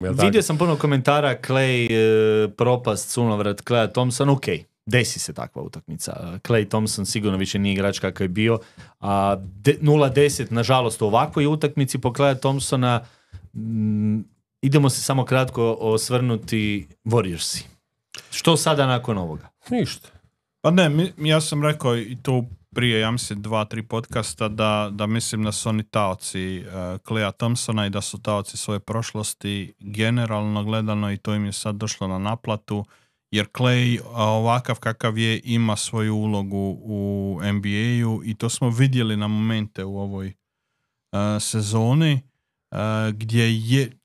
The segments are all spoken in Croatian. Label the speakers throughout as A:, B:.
A: Vidio
B: sam puno komentara Clay eh, propast sunovrat Clay Thompson, ok, desi se takva utakmica. Eh, Clay Thompson sigurno više nije igrač kakav je bio, a 0-10 nažalost u ovakvoj utakmici po Clay Thompsona mm, idemo se samo kratko osvrnuti Warriorsi. Što sada nakon ovoga? Ništa. Pa ne, ja sam rekao i to prije, ja mislim, dva, tri podcasta da, da mislim da su oni taoci uh, Thompsona i da su taoci svoje prošlosti generalno gledano i to im je sad došlo na naplatu jer Clay e, ovakav kakav je ima svoju ulogu u NBA-u i to smo vidjeli na momente u ovoj e, sezoni gdje,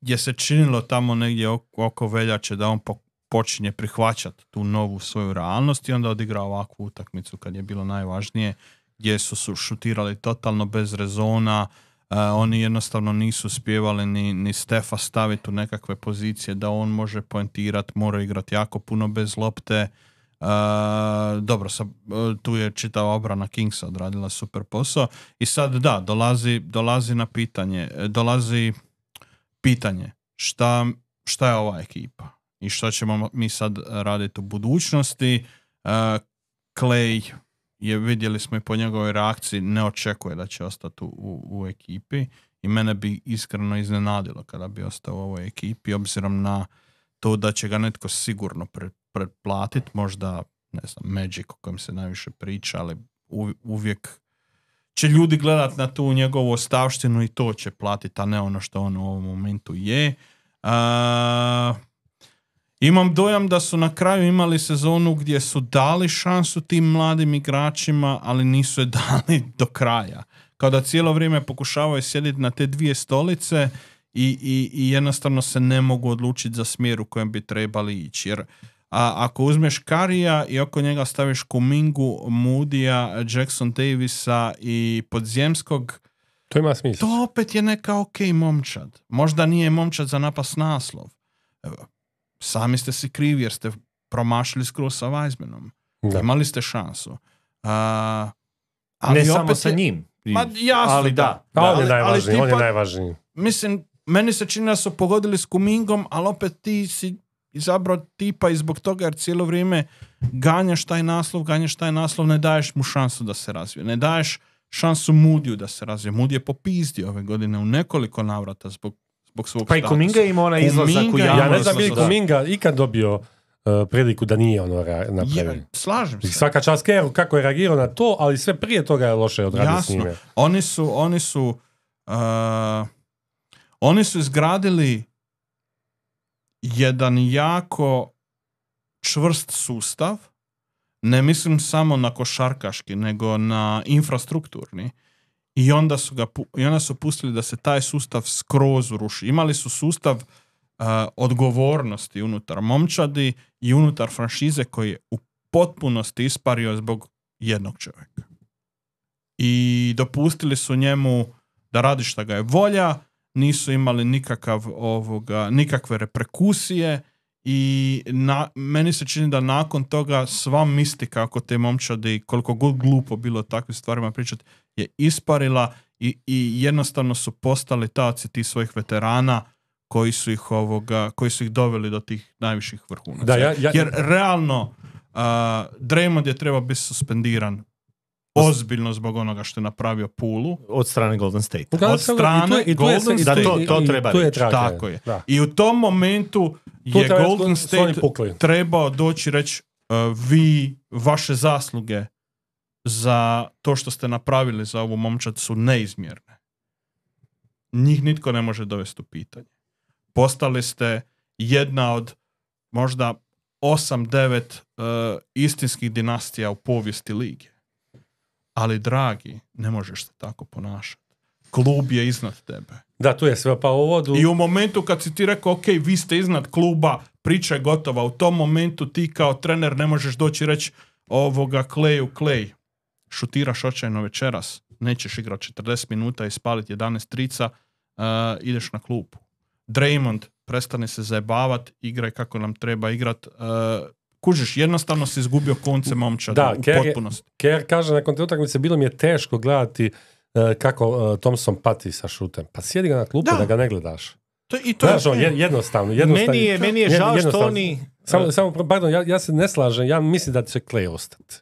B: je, se činilo tamo negdje oko, veljače da on po, počinje prihvaćati tu novu svoju realnost i onda odigra ovakvu utakmicu kad je bilo najvažnije gdje su, su šutirali totalno bez rezona, e, oni jednostavno nisu spjevali ni, ni Stefa staviti u nekakve pozicije da on može poentirati, mora igrati jako puno bez lopte. E, dobro, sa, e, tu je čitava obrana Kingsa odradila super posao. I sad da, dolazi, dolazi na pitanje, dolazi pitanje šta, šta je ova ekipa? i što ćemo mi sad raditi u budućnosti. E, Clay je, vidjeli smo i po njegovoj reakciji, ne očekuje da će ostati u, u ekipi i mene bi iskreno iznenadilo kada bi ostao u ovoj ekipi, obzirom na to da će ga netko sigurno pre, pretplatiti, možda, ne znam, Magic o kojem se najviše priča, ali uvijek će ljudi gledat na tu njegovu ostavštinu i to će platiti, a ne ono što on u ovom momentu je. E, imam dojam da su na kraju imali sezonu gdje su dali šansu tim mladim igračima, ali nisu je dali do kraja. Kao da cijelo vrijeme pokušavaju sjediti na te dvije stolice i, i, i jednostavno se ne mogu odlučiti za smjer u kojem bi trebali ići. Jer a, ako uzmeš Karija i oko njega staviš Kumingu, Moodija, Jackson Davisa i Podzemskog, to ima To opet je neka ok momčad. Možda nije momčad za napas naslov. Evo, sami ste si krivi jer ste promašili skroz sa Weizmanom. Imali ste šansu. Uh, ali ne samo sa njim. ma jasno, ali da. da. Ali, pa on je najvažniji, on najvažniji. Mislim, meni se čini da su pogodili s Kumingom, ali opet ti si izabrao tipa i zbog toga jer cijelo vrijeme ganjaš taj naslov, ganjaš taj naslov, ne daješ mu šansu da se razvije. Ne daješ šansu Mudiju da se razvije. Mudi je popizdio ove godine u nekoliko navrata zbog zbog svog Pa i Kuminga ima onaj izlazak u javnost. Ja ne znam je Kuminga
A: ikad dobio Uh, priliku da nije ono napravio. slažem se. Svaka čast Keru kako je reagirao na to, ali sve prije toga je loše odradio Jasno. s njime. Oni su,
B: oni su, uh, oni su izgradili jedan jako čvrst sustav, ne mislim samo na košarkaški, nego na infrastrukturni i onda su, ga, i onda su pustili da se taj sustav skroz ruši. Imali su sustav eh, odgovornosti unutar momčadi i unutar franšize koji je u potpunosti ispario zbog jednog čovjeka. I dopustili su njemu da radi šta ga je volja, nisu imali nikakav ovoga, nikakve reperkusije i na, meni se čini da nakon toga sva mistika oko te momčadi, koliko god glupo bilo o takvim stvarima pričati, je isparila i, i jednostavno su postali taci tih svojih veterana koji su ih ovoga, koji su ih doveli do tih najviših vrhunaca. Jer realno uh, je trebao biti suspendiran ozbiljno zbog onoga što je napravio Pulu. Od strane Golden State. Od strane i Golden State. to, to treba i, reći. Tako je. I u tom momentu je Golden State trebao doći reći e, vi, vaše zasluge za to što ste napravili za ovu momčad su neizmjerne. Njih nitko ne može dovesti u pitanje. Postali ste jedna od možda 8-9 e, istinskih dinastija u povijesti lige ali dragi, ne možeš se tako ponašati. Klub je iznad tebe. Da, tu je sve pa u vodu. I u momentu kad si ti rekao, ok, vi ste iznad kluba, priča je gotova. U tom momentu ti kao trener ne možeš doći reći ovoga kleju klej. Šutiraš očajno večeras. Nećeš igrati 40 minuta i spaliti 11 trica. Eh, ideš na klupu. Draymond prestane se zajebavati, igraj kako nam treba igrat. Eh, Kužiš, jednostavno si izgubio konce momča da, u Ker, potpunosti.
A: Ker kaže, nakon te utakmice bilo mi je teško gledati e, kako uh, Thompson pati sa šutem. Pa sjedi ga na klupu da, ga ne gledaš. To, i to je, jednostavno, jednostavno. Meni je, meni je žao što oni... Samo, samo, pardon, ja, ja se ne slažem, ja mislim da će Clay ostati.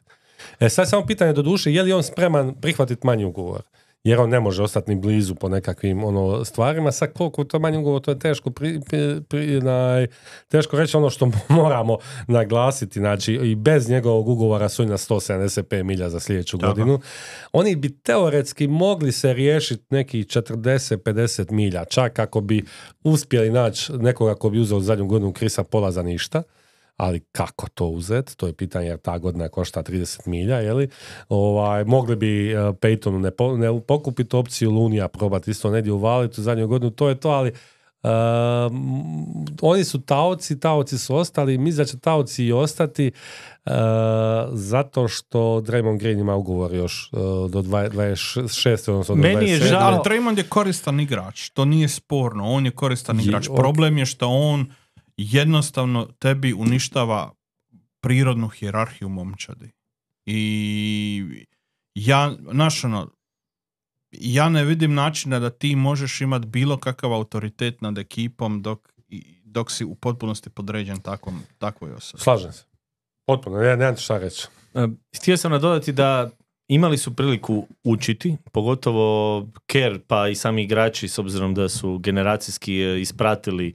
A: E sad samo pitanje do duše, je li on spreman prihvatiti manji ugovor? jer on ne može ostati ni blizu po nekakvim ono stvarima. Sa koliko to manje ugovor, to je teško, pri, pri, naj, teško reći ono što moramo naglasiti. Znači, i bez njegovog ugovora su i na 175 milja za sljedeću godinu. Oni bi teoretski mogli se riješiti neki 40-50 milja, čak ako bi uspjeli naći nekoga ko bi uzeo zadnju godinu Krisa pola za ništa ali kako to uzet, to je pitanje jer ta godina košta 30 milja, je li? Ovaj, mogli bi e, Peytonu ne, ne pokupiti opciju Lunija probati isto negdje uvaliti u zadnju godinu, to je to, ali e, oni su taoci, taoci su ostali, Mi da će taoci i ostati e, zato što Draymond Green ima ugovor još do 26. odnosno Meni je žal,
B: Draymond je koristan igrač, to nije sporno, on je koristan igrač. Problem je što on jednostavno tebi uništava prirodnu hijerarhiju momčadi. I ja, znaš ono, ja ne vidim načina da ti možeš imati bilo kakav autoritet nad ekipom dok, dok si u potpunosti podređen takvom, takvoj osobi. Slažem se. Potpuno, ja nemam šta reći. E, htio sam nadodati da imali su priliku učiti, pogotovo Ker pa i sami igrači s obzirom da su generacijski e, ispratili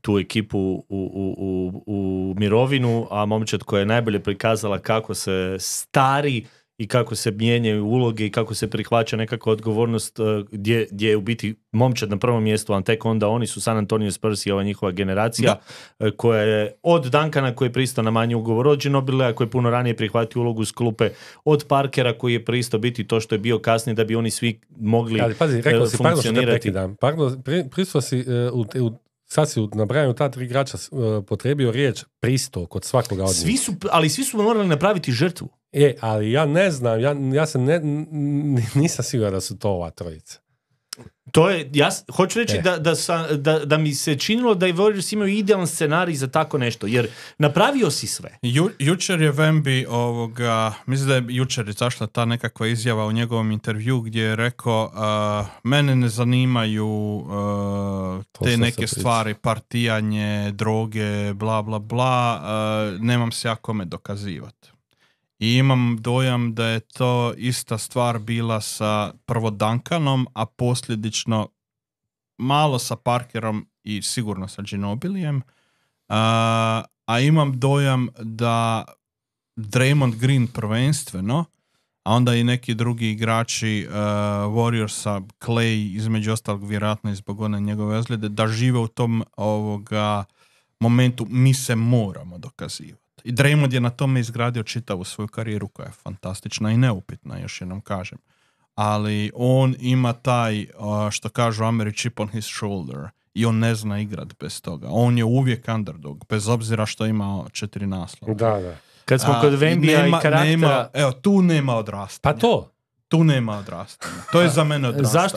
B: tu ekipu u, u, u, u mirovinu, a momčad koja je najbolje prikazala kako se stari i kako se mijenjaju uloge i kako se prihvaća nekakva odgovornost e, gdje, gdje je u biti momčad na prvom mjestu, a tek onda oni su San Antonio Spurs i ova njihova generacija e, koja je od Dankana koji je pristao na manji ugovor, od a koji je puno ranije prihvatio ulogu s klupe, od Parkera koji je pristao biti to što je bio kasnije da bi oni svi mogli Ali pazi, e, rekao si, funkcionirati.
A: si u, u sad si u ta tri igrača uh, potrebio riječ pristo kod svakoga od njih. Svi su, ali svi su morali napraviti žrtvu. E, ali ja ne znam, ja, ja sam ne, nisam siguran da su to ova trojica.
B: To je, ja hoću reći e. da, da, da, mi se činilo da je Warriors imaju idealan scenarij za tako nešto, jer napravio si sve. jučer je Vembi ovoga, mislim da je jučer izašla ta nekakva izjava u njegovom intervju gdje je rekao mene ne zanimaju te neke stvari, partijanje, droge, bla bla bla, nemam se ja kome dokazivati. I imam dojam da je to ista stvar bila sa prvo Duncanom, a posljedično malo sa Parkerom i sigurno sa Ginobilijem. a imam dojam da Draymond Green prvenstveno, a onda i neki drugi igrači uh, Warriorsa, Clay između ostalog vjerojatno i zbog one njegove ozljede, da žive u tom ovoga momentu mi se moramo dokazivati. I Draymond je na tome izgradio čitavu svoju karijeru koja je fantastična i neupitna, još jednom kažem. Ali on ima taj, što kažu Ameri, chip on his shoulder i on ne zna igrat bez toga. On je uvijek underdog, bez obzira što ima četiri naslova. Da, da. Kad smo kod Vembija i karaktera... evo, tu nema odrastanja. Pa to. Tu nema odrastanja. To je za mene odrastanje. Zašto